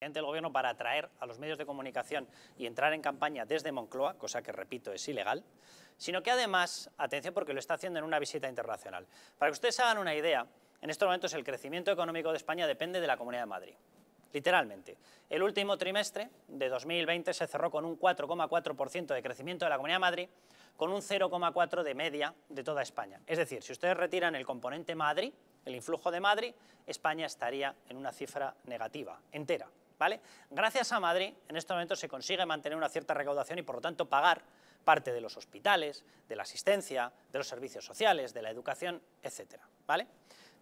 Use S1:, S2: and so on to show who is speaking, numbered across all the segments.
S1: el del Gobierno para atraer a los medios de comunicación y entrar en campaña desde Moncloa, cosa que, repito, es ilegal, sino que además, atención porque lo está haciendo en una visita internacional. Para que ustedes hagan una idea, en estos momentos el crecimiento económico de España depende de la Comunidad de Madrid. Literalmente, el último trimestre de 2020 se cerró con un 4,4% de crecimiento de la Comunidad de Madrid, con un 0,4% de media de toda España. Es decir, si ustedes retiran el componente Madrid, el influjo de Madrid, España estaría en una cifra negativa, entera, Gracias a Madrid, en este momento se consigue mantener una cierta recaudación y por lo tanto pagar parte de los hospitales, de la asistencia, de los servicios sociales, de la educación, etcétera, ¿vale?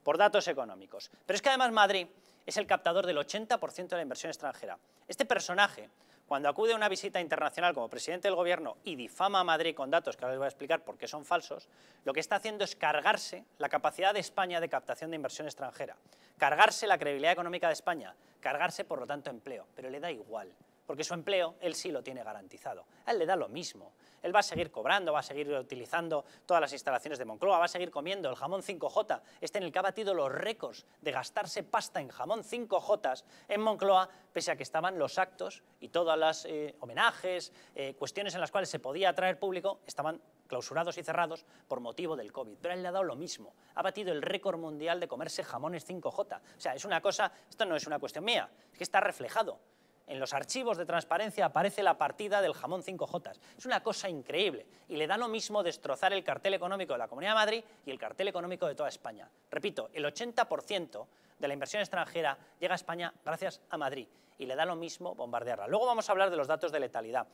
S1: Por datos económicos. Pero es que además Madrid es el captador del 80% de la inversión extranjera. Este personaje cuando acude a una visita internacional como presidente del gobierno y difama a Madrid con datos que ahora les voy a explicar por qué son falsos, lo que está haciendo es cargarse la capacidad de España de captación de inversión extranjera, cargarse la credibilidad económica de España, cargarse, por lo tanto, empleo. Pero le da igual porque su empleo él sí lo tiene garantizado. A él le da lo mismo. Él va a seguir cobrando, va a seguir utilizando todas las instalaciones de Moncloa, va a seguir comiendo el jamón 5J, este en el que ha batido los récords de gastarse pasta en jamón 5J en Moncloa, pese a que estaban los actos y todas las eh, homenajes, eh, cuestiones en las cuales se podía atraer público, estaban clausurados y cerrados por motivo del COVID. Pero él le ha dado lo mismo. Ha batido el récord mundial de comerse jamones 5J. O sea, es una cosa, esto no es una cuestión mía, es que está reflejado en los archivos de transparencia aparece la partida del jamón 5J. Es una cosa increíble y le da lo mismo destrozar el cartel económico de la Comunidad de Madrid y el cartel económico de toda España. Repito, el 80% de la inversión extranjera llega a España gracias a Madrid y le da lo mismo bombardearla. Luego vamos a hablar de los datos de letalidad,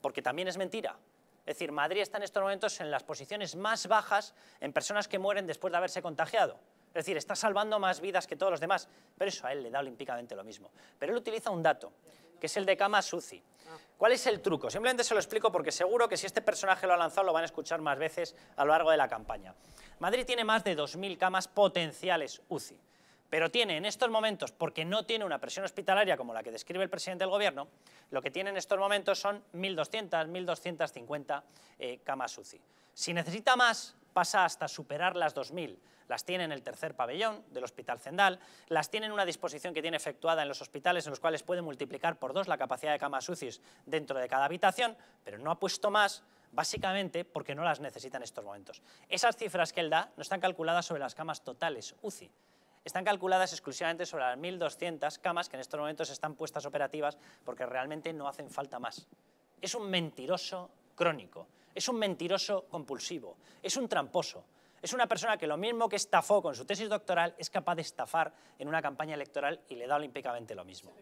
S1: porque también es mentira. Es decir, Madrid está en estos momentos en las posiciones más bajas en personas que mueren después de haberse contagiado. Es decir, está salvando más vidas que todos los demás, pero eso a él le da olímpicamente lo mismo. Pero él utiliza un dato, que es el de camas UCI. ¿Cuál es el truco? Simplemente se lo explico porque seguro que si este personaje lo ha lanzado lo van a escuchar más veces a lo largo de la campaña. Madrid tiene más de 2.000 camas potenciales UCI pero tiene en estos momentos, porque no tiene una presión hospitalaria como la que describe el presidente del gobierno, lo que tiene en estos momentos son 1.200, 1.250 eh, camas UCI. Si necesita más, pasa hasta superar las 2.000. Las tiene en el tercer pabellón del Hospital Zendal, las tiene en una disposición que tiene efectuada en los hospitales en los cuales puede multiplicar por dos la capacidad de camas UCI dentro de cada habitación, pero no ha puesto más básicamente porque no las necesita en estos momentos. Esas cifras que él da no están calculadas sobre las camas totales UCI están calculadas exclusivamente sobre las 1.200 camas que en estos momentos están puestas operativas porque realmente no hacen falta más. Es un mentiroso crónico, es un mentiroso compulsivo, es un tramposo, es una persona que lo mismo que estafó con su tesis doctoral es capaz de estafar en una campaña electoral y le da olímpicamente lo mismo.